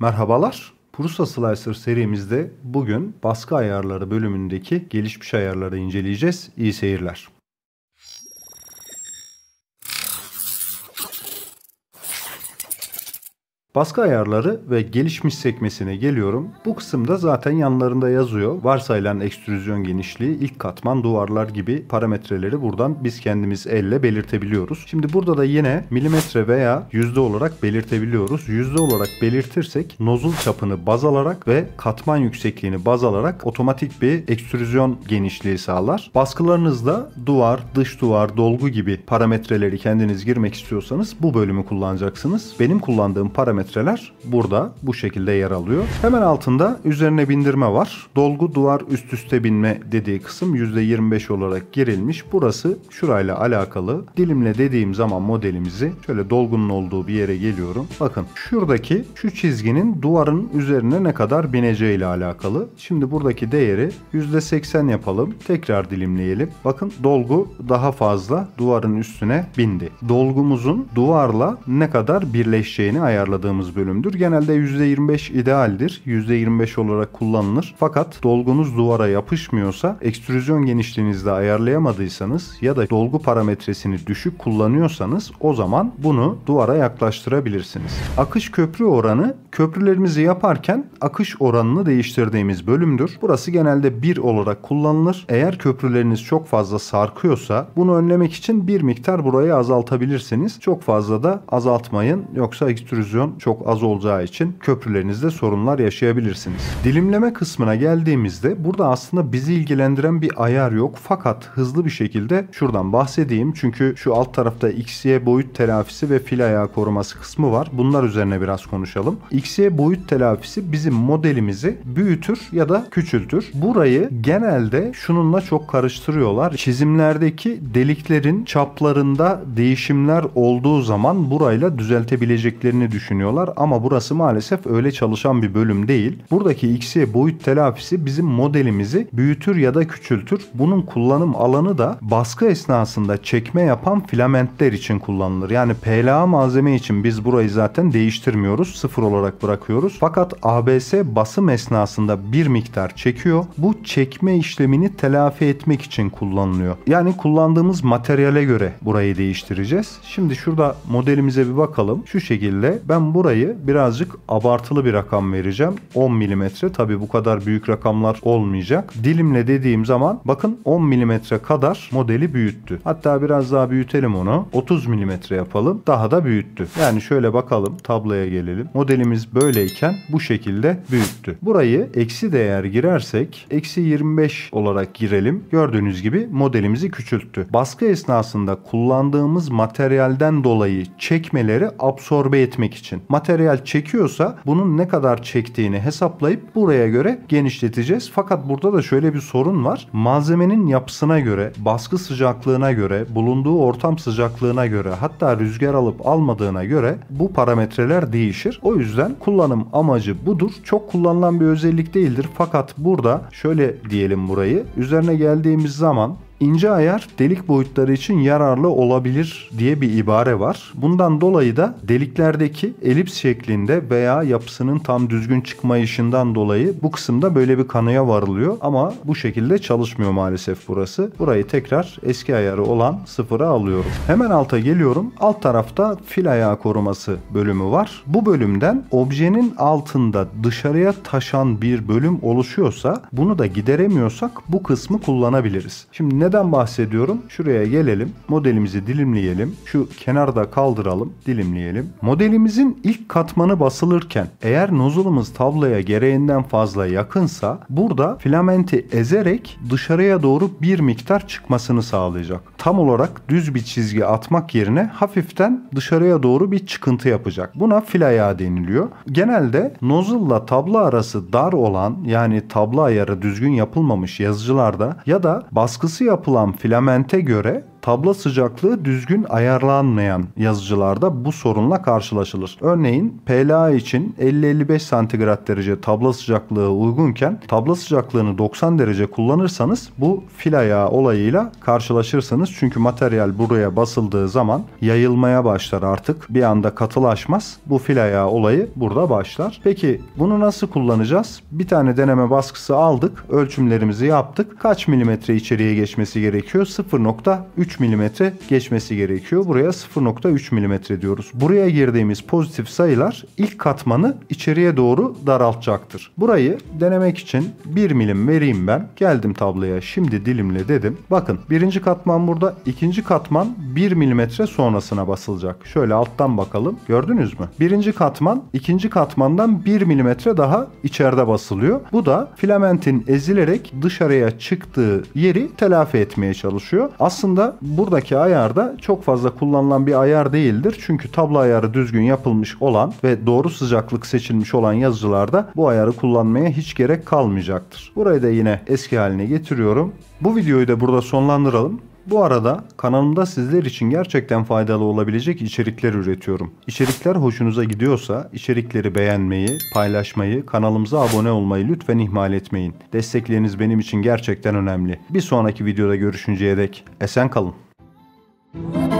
Merhabalar. Prusa Slicer serimizde bugün baskı ayarları bölümündeki gelişmiş ayarları inceleyeceğiz. İyi seyirler. Baskı ayarları ve gelişmiş sekmesine geliyorum. Bu kısımda zaten yanlarında yazıyor. Varsayılan ekstrüzyon genişliği, ilk katman duvarlar gibi parametreleri buradan biz kendimiz elle belirtebiliyoruz. Şimdi burada da yine milimetre veya yüzde olarak belirtebiliyoruz. Yüzde olarak belirtirsek nozul çapını baz alarak ve katman yüksekliğini baz alarak otomatik bir ekstrüzyon genişliği sağlar. Baskılarınızda duvar, dış duvar, dolgu gibi parametreleri kendiniz girmek istiyorsanız bu bölümü kullanacaksınız. Benim kullandığım parametre parametreler burada bu şekilde yer alıyor. Hemen altında üzerine bindirme var. Dolgu duvar üst üste binme dediği kısım %25 olarak girilmiş. Burası şurayla alakalı. Dilimle dediğim zaman modelimizi şöyle dolgunun olduğu bir yere geliyorum. Bakın şuradaki şu çizginin duvarın üzerine ne kadar bineceği ile alakalı. Şimdi buradaki değeri %80 yapalım. Tekrar dilimleyelim. Bakın dolgu daha fazla duvarın üstüne bindi. Dolgumuzun duvarla ne kadar birleşeceğini ayarladığımız kullandığımız bölümdür. Genelde %25 idealdir. %25 olarak kullanılır. Fakat dolgunuz duvara yapışmıyorsa, ekstrüzyon genişliğinizde ayarlayamadıysanız ya da dolgu parametresini düşük kullanıyorsanız o zaman bunu duvara yaklaştırabilirsiniz. Akış köprü oranı köprülerimizi yaparken akış oranını değiştirdiğimiz bölümdür. Burası genelde 1 olarak kullanılır. Eğer köprüleriniz çok fazla sarkıyorsa bunu önlemek için bir miktar burayı azaltabilirsiniz. Çok fazla da azaltmayın yoksa ekstrüzyon çok az olacağı için köprülerinizde sorunlar yaşayabilirsiniz. Dilimleme kısmına geldiğimizde burada aslında bizi ilgilendiren bir ayar yok fakat hızlı bir şekilde şuradan bahsedeyim çünkü şu alt tarafta XY boyut telafisi ve fil ayağı koruması kısmı var. Bunlar üzerine biraz konuşalım. XY boyut telafisi bizim modelimizi büyütür ya da küçültür. Burayı genelde şununla çok karıştırıyorlar. Çizimlerdeki deliklerin çaplarında değişimler olduğu zaman burayla düzeltebileceklerini düşünüyor kullanıyorlar ama burası maalesef öyle çalışan bir bölüm değil. Buradaki x'ye boyut telafisi bizim modelimizi büyütür ya da küçültür. Bunun kullanım alanı da baskı esnasında çekme yapan filamentler için kullanılır. Yani PLA malzeme için biz burayı zaten değiştirmiyoruz. Sıfır olarak bırakıyoruz. Fakat ABS basım esnasında bir miktar çekiyor. Bu çekme işlemini telafi etmek için kullanılıyor. Yani kullandığımız materyale göre burayı değiştireceğiz. Şimdi şurada modelimize bir bakalım. Şu şekilde ben bu burayı birazcık abartılı bir rakam vereceğim. 10 mm. Tabi bu kadar büyük rakamlar olmayacak. Dilimle dediğim zaman bakın 10 mm kadar modeli büyüttü. Hatta biraz daha büyütelim onu. 30 mm yapalım. Daha da büyüttü. Yani şöyle bakalım tabloya gelelim. Modelimiz böyleyken bu şekilde büyüttü. Burayı eksi değer girersek eksi 25 olarak girelim. Gördüğünüz gibi modelimizi küçülttü. Baskı esnasında kullandığımız materyalden dolayı çekmeleri absorbe etmek için materyal çekiyorsa bunun ne kadar çektiğini hesaplayıp buraya göre genişleteceğiz. Fakat burada da şöyle bir sorun var. Malzemenin yapısına göre, baskı sıcaklığına göre, bulunduğu ortam sıcaklığına göre hatta rüzgar alıp almadığına göre bu parametreler değişir. O yüzden kullanım amacı budur. Çok kullanılan bir özellik değildir. Fakat burada şöyle diyelim burayı. Üzerine geldiğimiz zaman ince ayar delik boyutları için yararlı olabilir diye bir ibare var. Bundan dolayı da deliklerdeki elips şeklinde veya yapısının tam düzgün çıkmayışından dolayı bu kısımda böyle bir kanıya varılıyor. Ama bu şekilde çalışmıyor maalesef burası. Burayı tekrar eski ayarı olan sıfıra alıyorum. Hemen alta geliyorum. Alt tarafta fil ayağı koruması bölümü var. Bu bölümden objenin altında dışarıya taşan bir bölüm oluşuyorsa bunu da gideremiyorsak bu kısmı kullanabiliriz. Şimdi ne neden bahsediyorum? Şuraya gelelim. Modelimizi dilimleyelim. Şu kenarda kaldıralım. Dilimleyelim. Modelimizin ilk katmanı basılırken eğer nozulumuz tabloya gereğinden fazla yakınsa burada filamenti ezerek dışarıya doğru bir miktar çıkmasını sağlayacak. Tam olarak düz bir çizgi atmak yerine hafiften dışarıya doğru bir çıkıntı yapacak. Buna filaya deniliyor. Genelde nozulla tablo arası dar olan yani tablo ayarı düzgün yapılmamış yazıcılarda ya da baskısı yapılmamış yapılan filamente göre tabla sıcaklığı düzgün ayarlanmayan yazıcılarda bu sorunla karşılaşılır. Örneğin PLA için 50-55 santigrat derece tabla sıcaklığı uygunken tabla sıcaklığını 90 derece kullanırsanız bu fil ayağı olayıyla karşılaşırsınız. Çünkü materyal buraya basıldığı zaman yayılmaya başlar artık. Bir anda katılaşmaz. Bu fil ayağı olayı burada başlar. Peki bunu nasıl kullanacağız? Bir tane deneme baskısı aldık. Ölçümlerimizi yaptık. Kaç milimetre içeriye geçmesi gerekiyor? 0.3 3 mm geçmesi gerekiyor. Buraya 0.3 mm diyoruz. Buraya girdiğimiz pozitif sayılar ilk katmanı içeriye doğru daraltacaktır. Burayı denemek için 1 milim vereyim ben. Geldim tabloya şimdi dilimle dedim. Bakın birinci katman burada. ikinci katman 1 milimetre sonrasına basılacak. Şöyle alttan bakalım. Gördünüz mü? Birinci katman ikinci katmandan 1 milimetre daha içeride basılıyor. Bu da filamentin ezilerek dışarıya çıktığı yeri telafi etmeye çalışıyor. Aslında buradaki ayar da çok fazla kullanılan bir ayar değildir. Çünkü tablo ayarı düzgün yapılmış olan ve doğru sıcaklık seçilmiş olan yazıcılarda bu ayarı kullanmaya hiç gerek kalmayacaktır. Burayı da yine eski haline getiriyorum. Bu videoyu da burada sonlandıralım. Bu arada kanalımda sizler için gerçekten faydalı olabilecek içerikler üretiyorum. İçerikler hoşunuza gidiyorsa içerikleri beğenmeyi, paylaşmayı, kanalımıza abone olmayı lütfen ihmal etmeyin. Destekleriniz benim için gerçekten önemli. Bir sonraki videoda görüşünceye dek esen kalın. Müzik